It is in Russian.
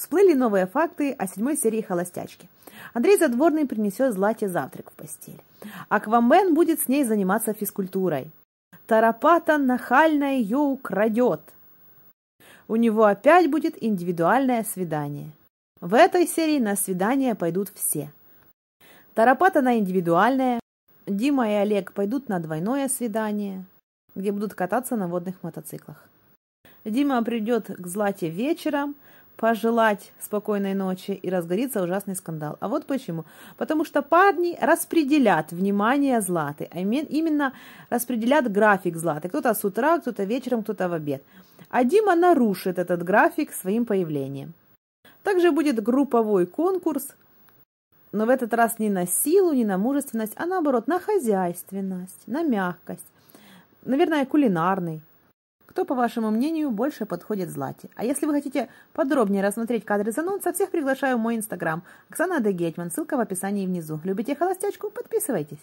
Всплыли новые факты о седьмой серии «Холостячки». Андрей Задворный принесет Злате завтрак в постель. Аквамен будет с ней заниматься физкультурой. Тарапата нахально ее украдет. У него опять будет индивидуальное свидание. В этой серии на свидание пойдут все. Тарапата на индивидуальное, Дима и Олег пойдут на двойное свидание, где будут кататься на водных мотоциклах. Дима придет к Злате вечером, пожелать спокойной ночи и разгорится ужасный скандал. А вот почему. Потому что парни распределят внимание Златы, а именно распределят график Златы. Кто-то с утра, кто-то вечером, кто-то в обед. А Дима нарушит этот график своим появлением. Также будет групповой конкурс, но в этот раз не на силу, не на мужественность, а наоборот, на хозяйственность, на мягкость. Наверное, кулинарный. Кто, по вашему мнению, больше подходит Злате? А если вы хотите подробнее рассмотреть кадры из анонса, всех приглашаю в мой инстаграм. Оксана Адегетьман, ссылка в описании внизу. Любите холостячку? Подписывайтесь.